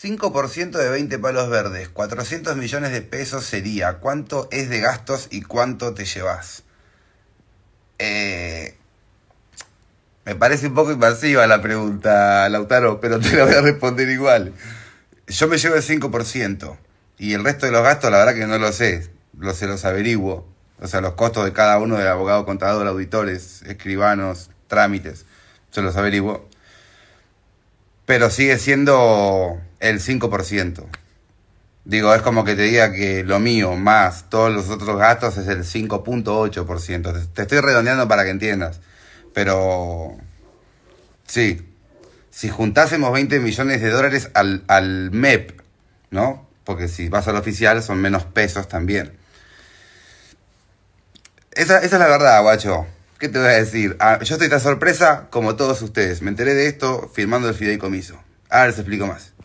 5% de 20 palos verdes, 400 millones de pesos sería. ¿Cuánto es de gastos y cuánto te llevas? Eh, me parece un poco invasiva la pregunta, Lautaro, pero te la voy a responder igual. Yo me llevo el 5% y el resto de los gastos, la verdad que no lo sé, lo, se los averiguo. O sea, los costos de cada uno del abogado, contador, auditores, escribanos, trámites, se los averiguo. Pero sigue siendo el 5%. Digo, es como que te diga que lo mío más todos los otros gastos es el 5.8%. Te, estoy redondeando para que entiendas. Pero sí, si juntásemos 20 millones de dólares al, MEP, ¿no? Porque si vas al oficial son menos pesos también. Esa, es la verdad, guacho. ¿Qué te voy a decir? Ah, yo estoy tan sorpresa como todos ustedes. Me enteré de esto firmando el fideicomiso. Ahora les explico más.